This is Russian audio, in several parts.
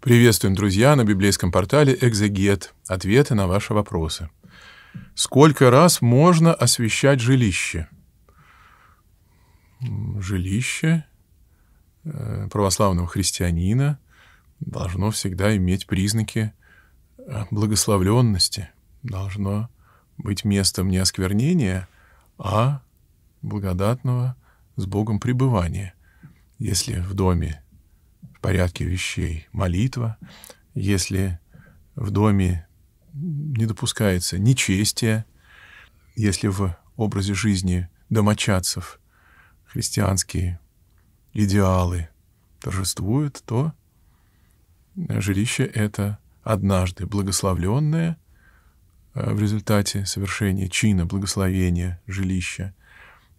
Приветствуем, друзья, на библейском портале «Экзегет» ответы на ваши вопросы. Сколько раз можно освещать жилище? Жилище э, православного христианина должно всегда иметь признаки э, благословленности, должно быть местом не осквернения, а благодатного с Богом пребывания. Если в доме порядке вещей. Молитва, если в доме не допускается нечестие, если в образе жизни домочадцев христианские идеалы торжествуют, то жилище это однажды благословленное э, в результате совершения чина благословения жилища,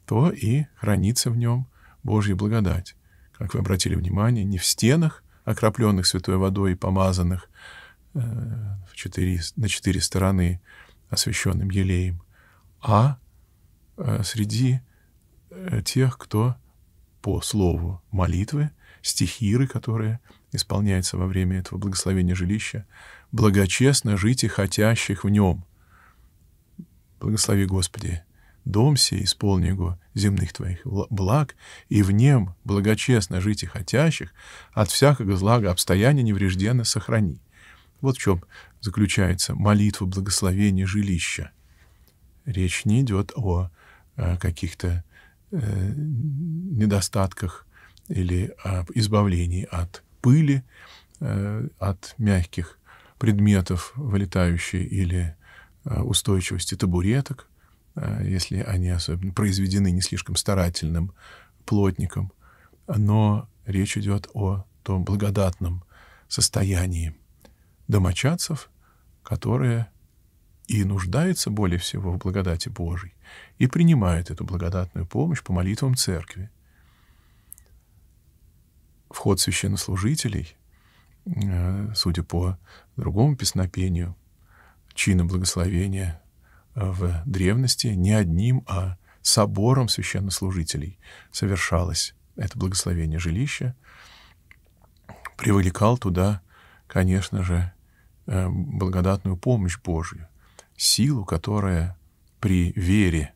то и хранится в нем Божья благодать как вы обратили внимание, не в стенах, окропленных святой водой и помазанных э, в четыре, на четыре стороны освященным елеем, а э, среди э, тех, кто по слову молитвы, стихиры, которые исполняются во время этого благословения жилища, благочестно жить и хотящих в нем. Благослови, Господи, дом сей исполни его земных твоих благ, и в нем благочестно жить и хотящих, от всякого злага обстояния неврежденно сохрани». Вот в чем заключается молитва благословения жилища. Речь не идет о, э, каких-то э, недостатках или об избавлении от пыли, э, от мягких предметов, вылетающей или э, устойчивости табуреток. Э, если они особенно произведены не слишком старательным плотником, но речь идет о том благодатном состоянии домочадцев, которое и нуждается более всего в благодати Божией, и принимает эту благодатную помощь по молитвам церкви. Вход священнослужителей, э, судя по другому песнопению, чина благословения в древности не одним, а собором священнослужителей совершалось это благословение жилища. Привлекал туда, конечно же, э, благодатную помощь Божью, силу, которая при вере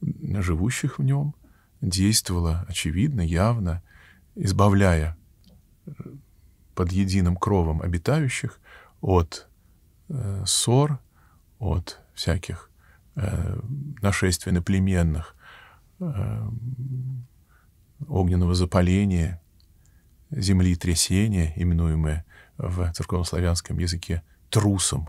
живущих в нем действовала очевидно, явно, избавляя э, под единым кровом обитающих от э, ссор, от всяких э, нашествий на племенных, э, огненного запаления, земли землетрясения, именуемые в церковнославянском языке трусом.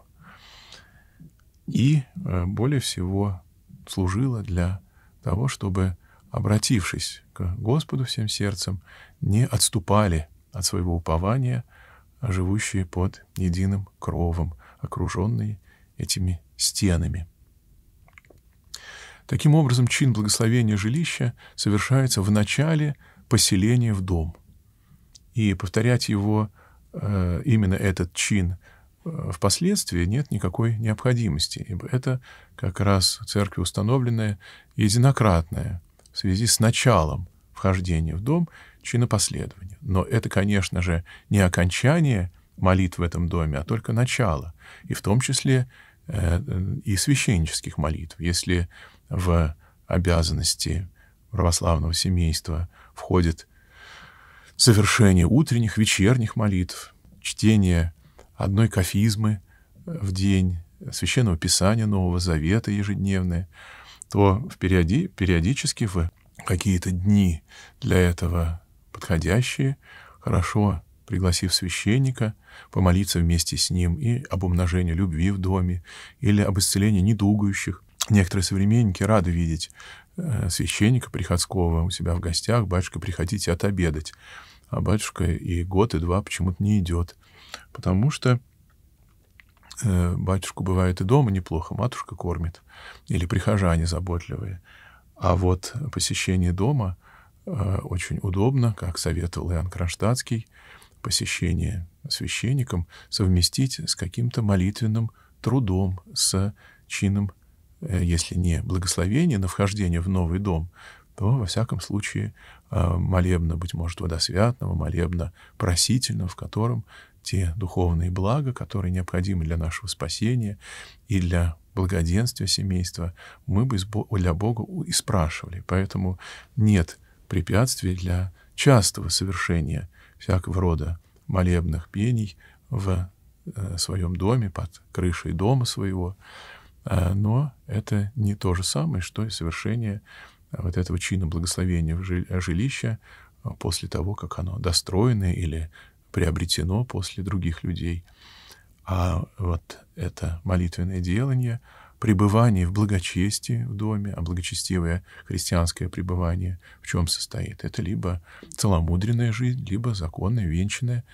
И э, более всего служила для того, чтобы, обратившись к Господу всем сердцем, не отступали от своего упования, живущие под единым кровом, окруженные этими стенами. Таким образом, чин благословения жилища совершается в начале поселения в дом. И повторять его, э, именно этот чин, э, впоследствии нет никакой необходимости, ибо это как раз церкви установленное единократное в связи с началом вхождения в дом чинопоследования. Но это, конечно же, не окончание молитв в этом доме, а только начало, и в том числе Э, и священнических молитв. Если в обязанности православного семейства входит совершение утренних, вечерних молитв, чтение одной кафизмы в день, священного писания Нового Завета ежедневное, то в периоди, периодически в какие-то дни для этого подходящие хорошо пригласив священника помолиться вместе с ним и об умножении любви в доме, или об исцелении недугающих. Некоторые современники рады видеть э, священника приходского у себя в гостях. «Батюшка, приходите отобедать». А батюшка и год, и два почему-то не идет, потому что э, батюшку бывает и дома неплохо, матушка кормит, или прихожане заботливые. А вот посещение дома э, очень удобно, как советовал Иоанн Кронштадтский, посещение священником совместить с каким-то молитвенным трудом, с чином, э, если не благословения на вхождение в новый дом, то, во всяком случае, а, молебно, быть может, водосвятного, молебно просительного, в котором те духовные блага, которые необходимы для нашего спасения и для благоденствия семейства, мы бы для Бога и спрашивали. Поэтому нет препятствий для частого совершения – всякого рода молебных пений в э, своем доме, под крышей дома своего. Э, но это не то же самое, что и совершение вот этого чина благословения жилища э, после того, как оно достроено или приобретено после других людей. А вот это молитвенное делание — пребывание в благочестии в доме, а благочестивое христианское пребывание в чем состоит? Это либо целомудренная жизнь, либо законное, венчанное,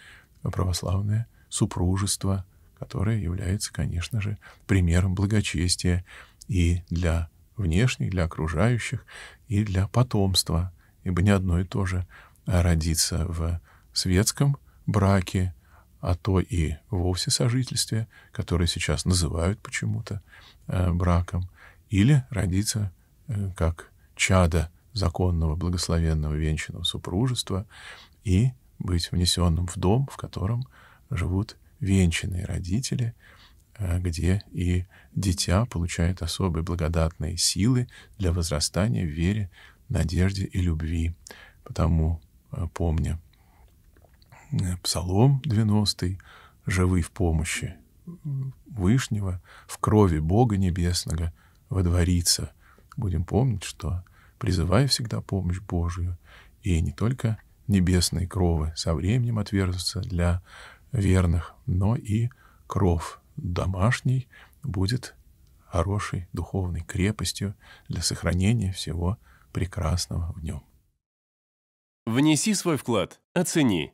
православное супружество, которое является, конечно же, примером благочестия и для внешних, для окружающих, и для потомства, ибо ни одно и то же родиться в светском браке, а то и вовсе сожительстве, которое сейчас называют почему-то э, браком, или родиться э, как чада законного благословенного венчанного супружества и быть внесенным в дом, в котором живут венчанные родители, э, где и дитя получает особые благодатные силы для возрастания в вере, надежде и любви. Потому, э, помня Э, Псалом 90 «Живы в помощи Вышнего, в крови Бога Небесного, водворится». Будем помнить, что призывая всегда помощь Божию, и не только небесные кровы со временем отверзутся для верных, но и кров домашней будет хорошей духовной крепостью для сохранения всего прекрасного в нем. Внеси свой вклад, оцени